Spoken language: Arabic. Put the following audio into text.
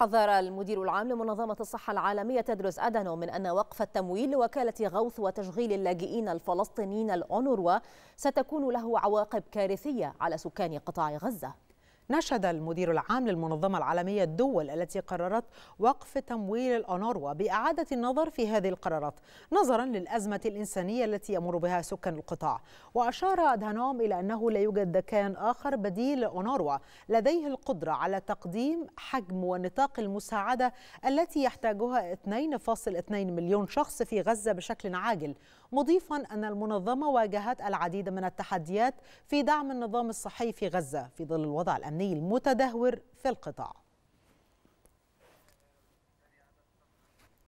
حذر المدير العام لمنظمة الصحة العالمية تدرس أدانو من أن وقف التمويل لوكالة غوث وتشغيل اللاجئين الفلسطينيين الأونروا ستكون له عواقب كارثية على سكان قطاع غزة نشد المدير العام للمنظمة العالمية الدول التي قررت وقف تمويل الأونروا بإعادة النظر في هذه القرارات نظرا للأزمة الإنسانية التي يمر بها سكان القطاع وأشار أدهانوم إلى أنه لا يوجد دكان آخر بديل لأونروا لديه القدرة على تقديم حجم ونطاق المساعدة التي يحتاجها 2.2 مليون شخص في غزة بشكل عاجل مضيفا أن المنظمة واجهت العديد من التحديات في دعم النظام الصحي في غزة في ظل الوضع الأمني الفني المتدهور في القطاع